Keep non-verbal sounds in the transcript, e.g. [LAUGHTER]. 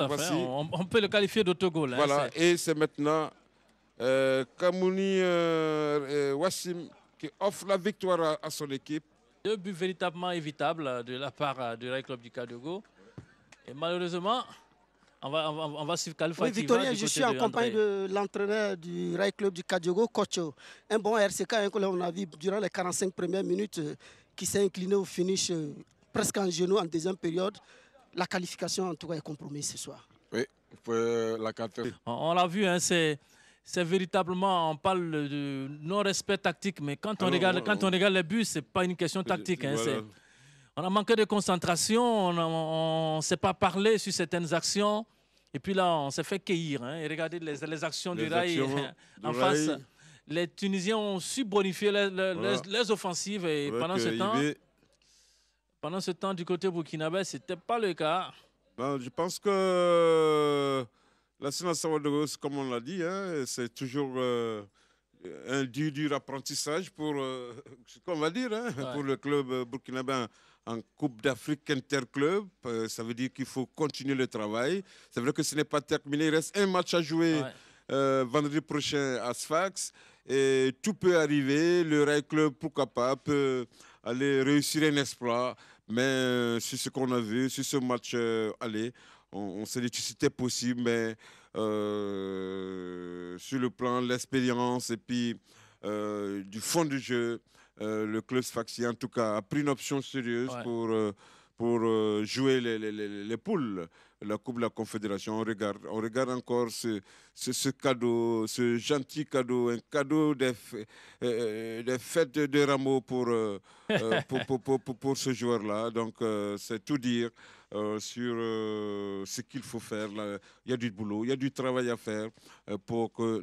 On, peut le qualifier d'autogol Voilà, et c'est maintenant euh, Kamouni euh, Wassim qui offre la victoire à, son équipe. Deux buts véritablement évitables euh, de la part du Rai Club du Cadiogo Et malheureusement, on va, on va, suivre Oui, Victorien, je suis en compagnie de l'entraîneur du Rai Club du Kadiogo, Cocho. Un bon RCK, un hein, collègue, on a vu durant les 45 premières minutes, qui s'est incliné au finish presque en genoux en deuxième période la qualification, en tout cas, est compromise ce soir. Oui, la On, l'a vu, hein, c'est véritablement, on parle de non-respect tactique, mais quand on, ah regarde, quand on, les buts, ce n'est pas une question tactique. Hein, on a manqué de concentration, on ne s'est pas parlé sur certaines actions, et puis là, on s'est fait cueillir. Hein, et regardez les, actions du rail en face. Les Tunisiens ont su bonifier les, offensives, et pendant ce euh, temps... Pendant ce temps, du côté burkinabé, ce n'était pas le cas. Ben, je pense que euh, la Sénat de comme on l'a dit, hein, c'est toujours euh, un dur, dur apprentissage pour, euh, [LAUGHS] dire, hein, pour le club burkinabé en Coupe d'Afrique interclub. ça veut dire qu'il faut continuer le travail. C'est vrai que ce n'est pas terminé. Il reste un match à jouer vendredi prochain à Sfax. Et tout peut arriver. Le Real Club, pourquoi pas, peut aller réussir un exploit. Mais c'est euh, ce qu'on a vu, sur ce match, euh, allez, on, sait s'est dit que c'était possible, mais euh, sur le plan de l'expérience et puis du fond du jeu, le club Sfaxi, en tout cas, a pris une option sérieuse pour pour euh, jouer les, poules, la Coupe de la Confédération. On regarde, on regarde encore ce, cadeau, ce gentil cadeau, un cadeau des, euh, euh, des fêtes de Rameau [LAUGHS] pour, pour, pour, ce joueur-là. Donc, c'est tout dire sur ce qu'il faut faire. Il y a du boulot, il y a du travail à faire pour que...